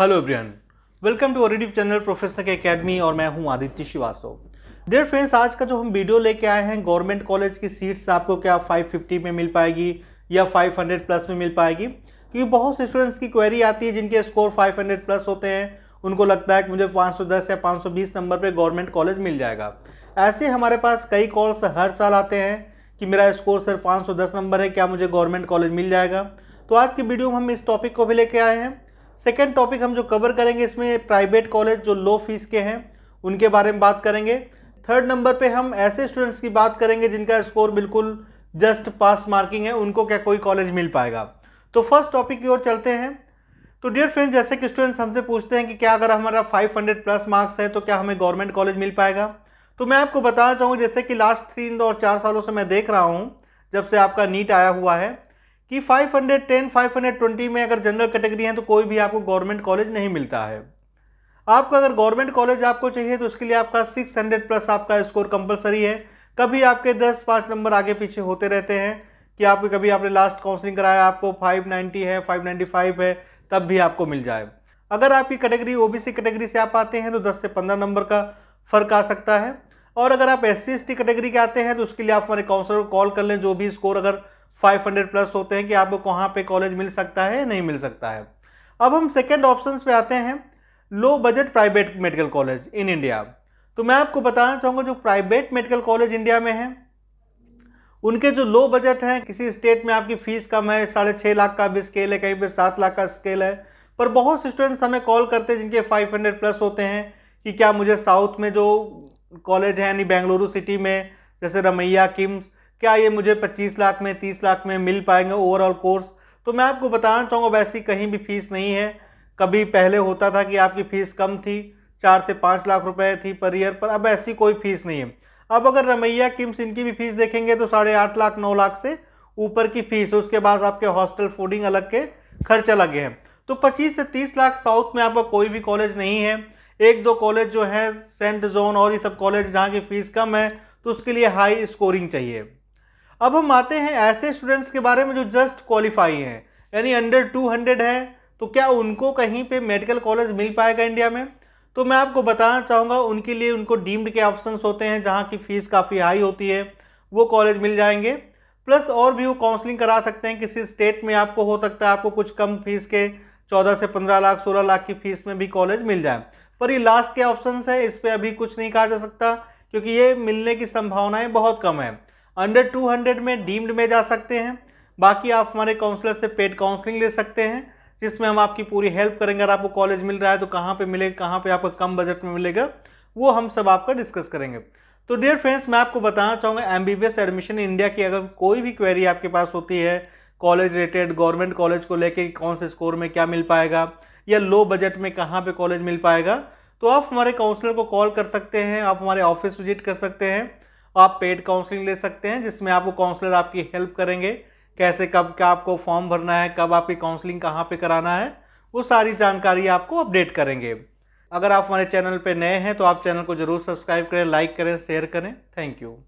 hello everyone welcome to ऑरिडिव channel professor academy और मैं हूं आदित्य श्रीवास्तव डियर फ्रेंड्स आज का जो हम वीडियो लेके आए हैं गवर्नमेंट कॉलेज की सीट्स आपको क्या 550 में मिल पाएगी या 500 प्लस में मिल पाएगी क्योंकि बहुत से स्टूडेंट्स की क्वेरी आती है जिनके स्कोर 500 प्लस होते हैं उनको लगता है कि मुझे 510 या 520 नंबर पर गवर्नमेंट कॉलेज मिल जाएगा ऐसे हमारे पास कई कॉल्स हर साल आते हैं कि मेरा स्कोर सिर्फ पाँच नंबर है क्या मुझे गवर्नमेंट कॉलेज मिल जाएगा तो आज की वीडियो में हम इस टॉपिक को भी लेके आए हैं सेकेंड टॉपिक हम जो कवर करेंगे इसमें प्राइवेट कॉलेज जो लो फीस के हैं उनके बारे में बात करेंगे थर्ड नंबर पे हम ऐसे स्टूडेंट्स की बात करेंगे जिनका स्कोर बिल्कुल जस्ट पास मार्किंग है उनको क्या कोई कॉलेज मिल पाएगा तो फर्स्ट टॉपिक की ओर चलते हैं तो डियर फ्रेंड्स जैसे कि स्टूडेंट्स हमसे पूछते हैं कि क्या अगर हमारा 500 प्लस मार्क्स है तो क्या हमें गवर्नमेंट कॉलेज मिल पाएगा तो मैं आपको बताना चाहूँगा जैसे कि लास्ट तीन और चार सालों से मैं देख रहा हूँ जब से आपका नीट आया हुआ है कि 510, 520 में अगर जनरल कैटेगरी है तो कोई भी आपको गवर्नमेंट कॉलेज नहीं मिलता है आपका अगर गवर्नमेंट कॉलेज आपको चाहिए तो उसके लिए आपका 600 प्लस आपका स्कोर कंपलसरी है कभी आपके 10 पाँच नंबर आगे पीछे होते रहते हैं कि आप कभी आपने लास्ट काउंसलिंग कराया आपको 590 है 595 है तब भी आपको मिल जाए अगर आपकी कैटेगरी ओ कैटेगरी से आप आते हैं तो दस से पंद्रह नंबर का फ़र्क आ सकता है और अगर आप एस सी कैटेगरी के आते हैं तो उसके लिए आप हमारे काउंसलर को कॉल कर लें जो भी स्कोर अगर 500 प्लस होते हैं कि आपको कहाँ पे कॉलेज मिल सकता है नहीं मिल सकता है अब हम सेकेंड ऑप्शन पे आते हैं low budget private medical college in India तो मैं आपको बताना चाहूँगा जो प्राइवेट मेडिकल कॉलेज इंडिया में है उनके जो लो बजट हैं किसी स्टेट में आपकी फ़ीस कम है साढ़े छः लाख का भी स्केल है कहीं पे सात लाख का स्केल है पर बहुत से स्टूडेंट्स हमें कॉल करते हैं जिनके 500 प्लस होते हैं कि क्या मुझे साउथ में जो कॉलेज है यानी बेंगलुरु सिटी में जैसे रमैया किम्स क्या ये मुझे 25 लाख में 30 लाख में मिल पाएंगे ओवरऑल कोर्स तो मैं आपको बताना चाहूँगा वैसी कहीं भी फीस नहीं है कभी पहले होता था कि आपकी फ़ीस कम थी चार से पाँच लाख रुपए थी पर ईयर पर अब ऐसी कोई फ़ीस नहीं है अब अगर रमैया किम्स इनकी भी फ़ीस देखेंगे तो साढ़े आठ लाख नौ लाख से ऊपर की फ़ीस उसके बाद आपके हॉस्टल फूडिंग अलग के खर्च अलग हैं तो पच्चीस से तीस लाख साउथ में आपका कोई भी कॉलेज नहीं है एक दो कॉलेज जो है सेंट जोन और ये सब कॉलेज जहाँ की फ़ीस कम है तो उसके लिए हाई स्कोरिंग चाहिए अब हम आते हैं ऐसे स्टूडेंट्स के बारे में जो जस्ट क्वालिफाई हैं यानी अंडर टू हंड्रेड है तो क्या उनको कहीं पे मेडिकल कॉलेज मिल पाएगा इंडिया में तो मैं आपको बताना चाहूँगा उनके लिए उनको डीम्ड के ऑप्शंस होते हैं जहाँ की फ़ीस काफ़ी हाई होती है वो कॉलेज मिल जाएंगे प्लस और भी वो काउंसलिंग करा सकते हैं किसी स्टेट में आपको हो सकता है आपको कुछ कम फीस के चौदह से पंद्रह लाख सोलह लाख की फ़ीस में भी कॉलेज मिल जाए पर ये लास्ट के ऑप्शन है इस पर अभी कुछ नहीं कहा जा सकता क्योंकि ये मिलने की संभावनाएँ बहुत कम है अंडर 200 में डीम्ड में जा सकते हैं बाकी आप हमारे काउंसलर से पेड काउंसलिंग ले सकते हैं जिसमें हम आपकी पूरी हेल्प करेंगे अगर आपको कॉलेज मिल रहा है तो कहाँ पे मिलेगा कहाँ पे आपका कम बजट में मिलेगा वो हम सब आपका डिस्कस करेंगे तो डियर फ्रेंड्स मैं आपको बताना चाहूँगा एम एडमिशन इंडिया की अगर कोई भी क्वेरी आपके पास होती है कॉलेज रिलेटेड गवर्नमेंट कॉलेज को लेके कौन से स्कोर में क्या मिल पाएगा या लो बजट में कहाँ पे कॉलेज मिल पाएगा तो आप हमारे काउंसलर को कॉल कर सकते हैं आप हमारे ऑफिस विजिट कर सकते हैं तो आप पेड काउंसलिंग ले सकते हैं जिसमें आपको काउंसलर आपकी हेल्प करेंगे कैसे कब क्या आपको फॉर्म भरना है कब आपकी काउंसलिंग कहाँ पे कराना है वो सारी जानकारी आपको अपडेट करेंगे अगर आप हमारे चैनल पर नए हैं तो आप चैनल को ज़रूर सब्सक्राइब करें लाइक करें शेयर करें थैंक यू